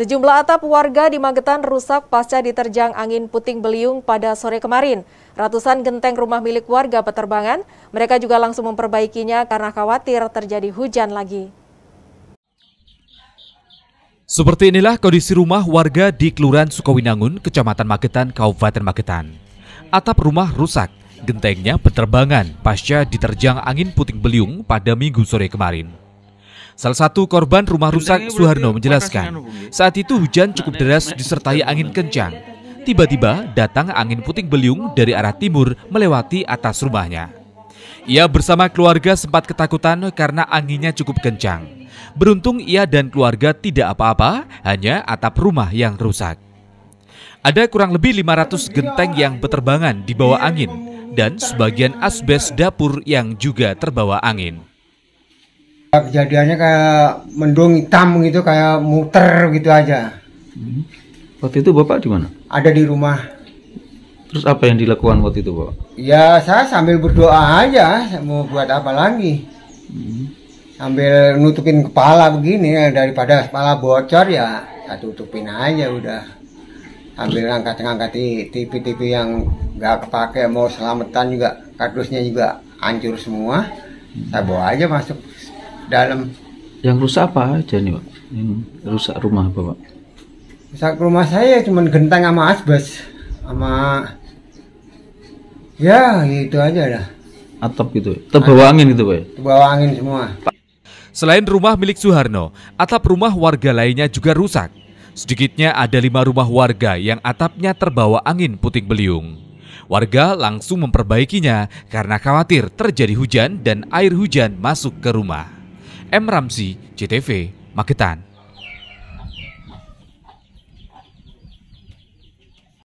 Sejumlah atap warga di Magetan rusak pasca diterjang angin puting beliung pada sore kemarin. Ratusan genteng rumah milik warga peterbangan, mereka juga langsung memperbaikinya karena khawatir terjadi hujan lagi. Seperti inilah kondisi rumah warga di Kelurahan Sukawinangun, Kecamatan Magetan, Kabupaten Magetan. Atap rumah rusak, gentengnya peterbangan pasca diterjang angin puting beliung pada minggu sore kemarin. Salah satu korban rumah rusak Suharno menjelaskan, anu saat itu hujan cukup deras anu disertai angin kencang. Tiba-tiba datang angin puting beliung dari arah timur melewati atas rumahnya. Ia bersama keluarga sempat ketakutan karena anginnya cukup kencang. Beruntung ia dan keluarga tidak apa-apa, hanya atap rumah yang rusak. Ada kurang lebih 500 genteng yang berterbangan di bawah angin dan sebagian asbes dapur yang juga terbawa angin. Kejadiannya kayak mendung hitam gitu, kayak muter gitu aja. Hmm. Waktu itu bapak di mana? Ada di rumah. Terus apa yang dilakukan waktu itu bapak? Ya saya sambil berdoa aja, mau buat apa lagi? Hmm. Sambil nutupin kepala begini ya, daripada kepala bocor ya, saya tutupin aja udah. Ambil angkat-angkat TV-TV yang nggak kepake mau selamatan juga kardusnya juga hancur semua. Hmm. Saya bawa aja masuk dalam yang rusak apa aja nih pak yang rusak rumah bapak rusak rumah saya cuman genteng sama asbes sama ya gitu aja lah atap gitu terbawa angin gitu pak ya? terbawa angin semua Selain rumah milik Suharno, atap rumah warga lainnya juga rusak. Sedikitnya ada lima rumah warga yang atapnya terbawa angin puting beliung. Warga langsung memperbaikinya karena khawatir terjadi hujan dan air hujan masuk ke rumah. M Ramzi, JTV, Magetan.